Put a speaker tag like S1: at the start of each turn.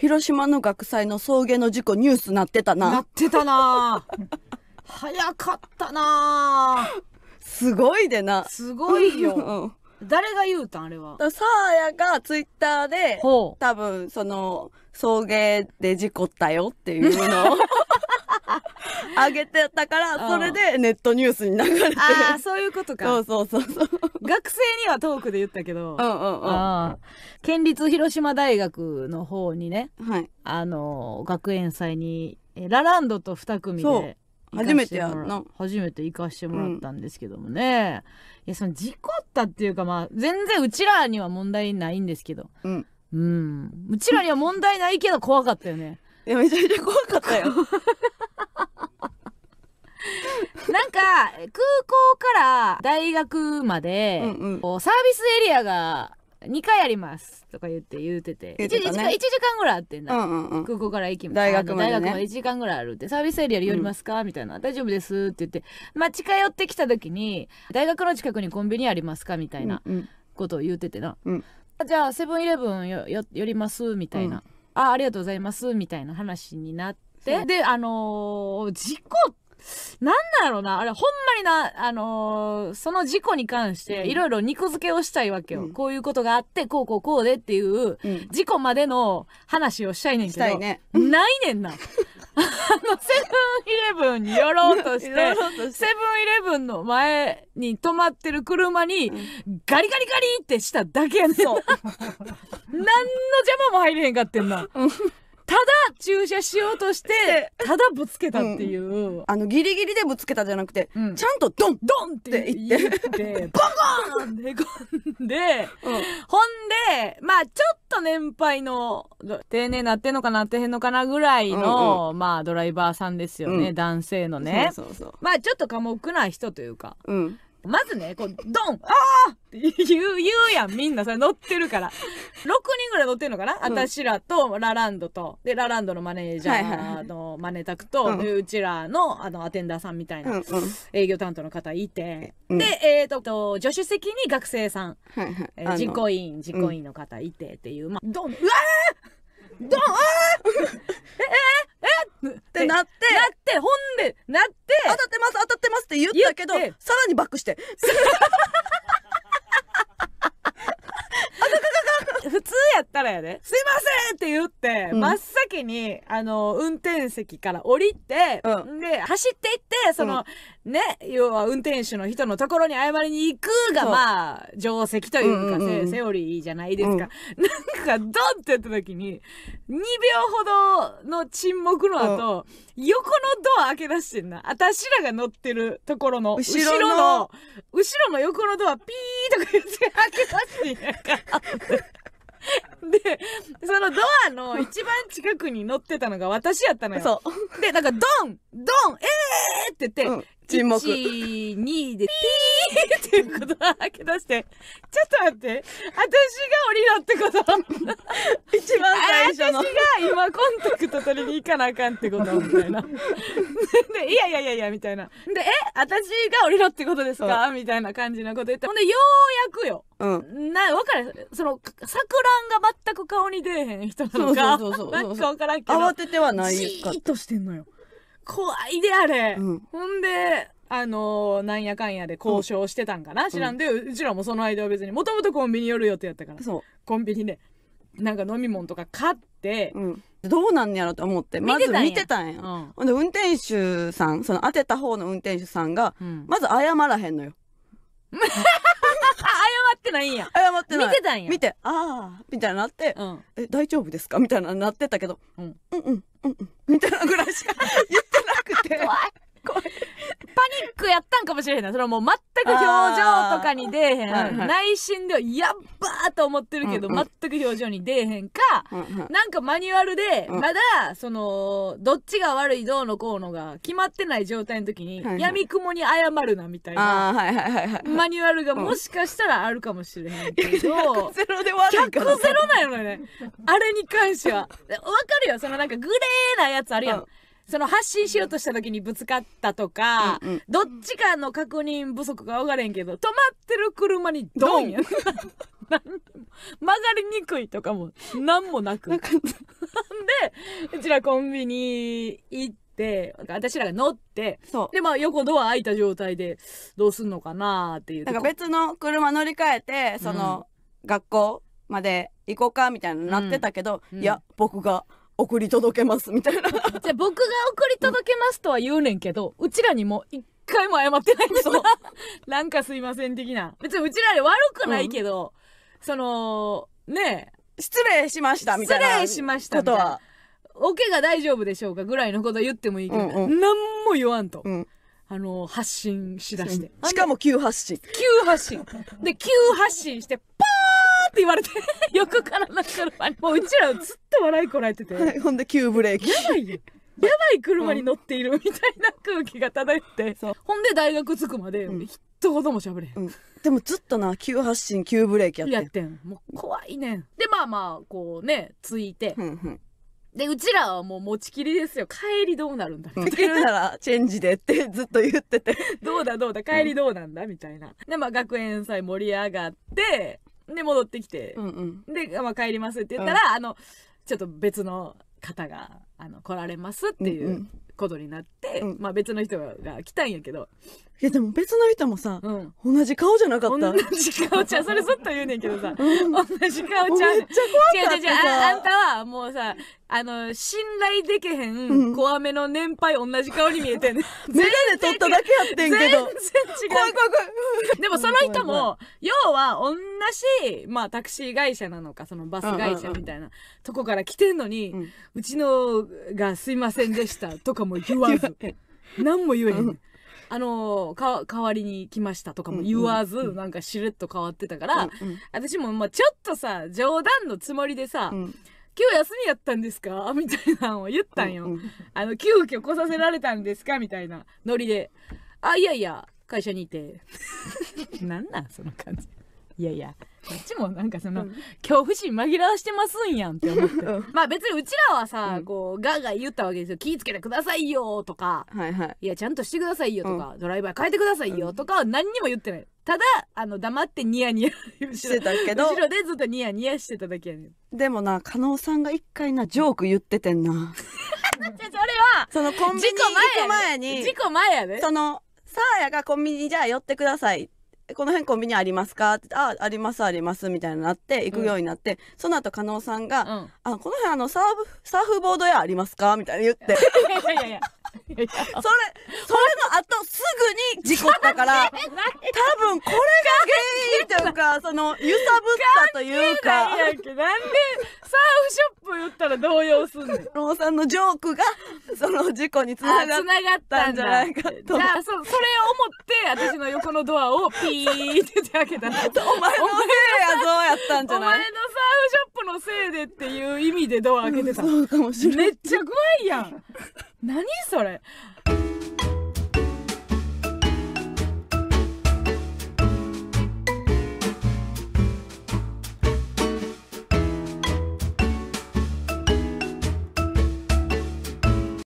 S1: 広島の学祭の送迎の事故ニュースなってたななってたな早かったなすごいでなすごいよ誰が言うたんあれはさあやがツイッターで多分その送迎で事故ったよっていうのをあげてたからそれでネットニュースに流れてああそういうことかそうそうそうそう学生にはトークで言ったけどうんうんうん
S2: 県立広島大学の方にね、はい、あの学園祭にラランドと2組で
S1: 初めてやな
S2: 初めて行かしてもらったんですけどもね、うん、いやその事故ったっていうかまあ全然うちらには問題ないんですけど、うん、うん、うちらには問題ないけど怖かったよねいやめちゃめちゃ怖かったよ 空港から大学まで、うんうん、サービスエリアが2回ありますとか言って言うてて言ってたね 1, 1, 時間ぐらいあってんな、うんうんうん、空港から行きます大学まで、ね、大学まで1時間ぐらいあるってサービスエリアに寄りますか、うん、みたいな「大丈夫です」って言ってまあ近寄ってきた時に「大学の近くにコンビニありますか?」みたいなことを言うててな「うん、じゃあセブンイレブン寄ります」みたいな「あありがとうございます」みたいな話になってであのー、事故なんなんやろなあれほんまにな、あのー、その事故に関していろいろ肉付けをしたいわけよ、うん、こういうことがあってこうこうこうでっていう、事故までの話をしたいねんけど、ね、ないねんな。あのセブンイレブンに寄ろうとしてセブンイレブンの前に止まってる車にガリガリガリってしただけやねん 何の邪魔も入れへんかってんな。
S1: ただ駐車しようとしてただぶつけたっていう、うん、あのギリギリでぶつけたじゃなくて、うん、ちゃんとドンドンって言ってボ
S2: コンで込んで、うん、ほんでまあちょっと年配の丁寧なってんのかなってへんのかなぐらいの、うんうん、まあドライバーさんですよね、男性のねまあちょっと寡黙な人というか。まずね、こう、ドンああって言う、言うやん、みんな、それ乗ってるから。6人ぐらい乗ってんのかな、うん、私らとラランドとでラランドのマネージャーのマネタクと、はいはいはい、うちらのあのアテンダーさんみたいな営業担当の方いて、うん、で、えーと、と助手席に学生さん、はいはいえー、実行委員自己委員の方いてっていう、まあ、どんうわーどんあ
S1: ー えええってなってなってほんでなって当たってます当たってますって言ったけどさらにバックして。からやで「すいません!」って言って、
S2: うん、真っ先にあの運転席から降りて、うん、で走っていってその、うん、ね要は運転手の人のところに謝りに行くがまあ定石というか、うんうんうん、セオリーじゃないですか、なんかドンってやった時に2秒ほどの沈黙の後、うん、横のドア開け出してんな私らが乗ってるところの後ろの後ろの横のドアピーとか言って開け出してんやから。そのドアの一番近くに乗ってたのが私やったのよ。そう。で、なんか、ドンドンえーって言って、うん沈黙。1、2で、ピーっていうことを開け出して、ちょっと待って、私が降りろってこと 一番最初の。今コンタクト取りに行かなあかんってことみたいなで いやいやいやいやみたいなでえ私が降りろってことですかみたいな感じのこと言ってほんでようやくよ、うん、な分かるその錯乱が全く顔に出えへん人なのかなんか分からんけどてはないじーっとしてんのよ怖いであれ、うん、ほんであのー、なんやかんやで交渉してたんかな、うん、知らんでうちらもその間は別
S1: にもともとコンビニ寄る予定やったからそう。コンビニでなんか飲み物とか買っ、うん、どうなんやろと思ってまず見てたんや、ほ、うんで運転手さんその当てた方の運転手さんが、うん、まず謝らへんのよ 謝ってないんや謝ってない見てたんや見てああみたいになって、うん、え大丈夫ですかみたいななってたけど、うん、うんうんうんうんみたいなぐらいしか
S2: 言ってなくて怖いパニックやったんかもしれへんなそれはもう全く表情とかに出えへん、内心ではやっばーと思ってるけど、うんうん、く表情に出えへんか、なんかマニュアルで、まだ、その、どっちが悪いどうのこうのが決まってない状態の時に、やみくもに謝るなみたいな、マニュアルがもしかしたらあるかもしれへんけど、100 ゼロで100ゼロなのね。あれに関しては。わかるよ、そのなんかグレーなやつあるやんその発信しようとした時にぶつかったとか、うんうん、どっちかの確認不足が分からへんけど止まってる車にドンや何も曲がりにくいとかも何もなくでうちらコンビニ行って私らが乗ってで
S1: まあ横ドア開いた状態でどうすんのかなっていうなんか別の車乗り換えてその、学校まで行こうかみたいになってたけど、うんうん、いや僕が送り届けますみたいな じゃあ僕が送り届けますとは言うねんけど、うちら
S2: にも一回も謝ってないんですよ なんかすいません的な別にうちらで悪くないけど、その、ね失礼しましたみたいな失礼しましたみことは。おけが大丈夫でしょうかぐらいのこと言ってもいいけど、うんうん何も言わんと、うんあの発信しだして、しかも急発進。急発進で急発進してパーって言われて横 からの車にもううちらずっと笑いこらえてて、
S1: ほんで急ブレーキ。ばいよやばい車に乗っているみたいな空気が漂って、うん、ほんで大学着くまで、一言も喋れ、うん、でもずっとな急発進急ブレーキやってんやってんもう怖いねん
S2: でまあまあこうねついて、うんうんでうちらはもう持ちきりですよ帰りどうなるんだ
S1: できるならチェンジでってずっと言っ
S2: ててどうだどうだ帰りどうなんだ、みたいなでまあ学園祭盛り上がってで戻ってきて、うんうん、で、まあ、帰りますって言ったら、うん、あのちょっと別の方があの来られますっていうことになって、うん、まあ別の人が
S1: 来たんやけどいやでも別の人もさ、うん、同じ顔じゃなかった同じ
S2: 顔ちゃそれずっと言うねんけどさ、う
S1: ん、同じ顔ちゃめっちゃ怖かったあんた
S2: はもうさあの信頼できへん怖めの年配同じ顔に見えてんね、うん眼鏡取っただけやってんけど全然違う怖い怖い怖いでもその人も要は同じ、まあ、タクシー会社なのかそのバス会社みたいなとこから来てんのに、うん、うちのが「すいませんでした」とかもも言わず何も言えへん、うん、あのか代わりに来ましたとかも言わず、うんうん、なんかしれっと変わってたから、うんうん、私もまあちょっとさ冗談のつもりでさ、うん今日休みやったんですか みたいなのを言ったんよ。うんうん、あの、急遽来させられたんですかみたいなノリで。あ、いやいや、会社にいて。なんなんその感じ。いやいや、こっちもなんかその、うん、恐怖心紛らわしてますんやんって思って、まあ別にうちらはさ、うん、こうガーガー言ったわけですよ気ぃつけてくださいよとか、はいはい、いやちゃんとしてくださいよとか、ドライバー変えてくださいよとかは何にも言ってないただあの黙ってニヤニヤしてたけど後ろでずっとニヤニヤしてただけやね
S1: んでもな加納さんが一回なジョーク言っててんなそ
S2: れはそのコンビニ行く前に事故前やねその
S1: サーヤがコンビニじゃあ寄ってくださいこの辺コンビニありますか?」って「あありますあります」みたいになって行くようになって、うん、その後加納さんが「うん、あこの辺あのサーフサーフボード屋ありますか?」みたいな言って。いやいやいやそれ、それのとすぐに事故ったから、多分これが原因というか、その、揺さぶったというか。なんで、サーフショップ言ったら動揺すんのん。ローさんのジョークが、その事故につながったんじゃないかと。じゃあ、そ、それを思って、私の横のドアをピーって開けた お前のせいやぞやったんじゃないお前のサーフシ
S2: ョップのせいでっていう意味でドア開けてた。そうかもしれない。めっちゃ怖いやん。何それ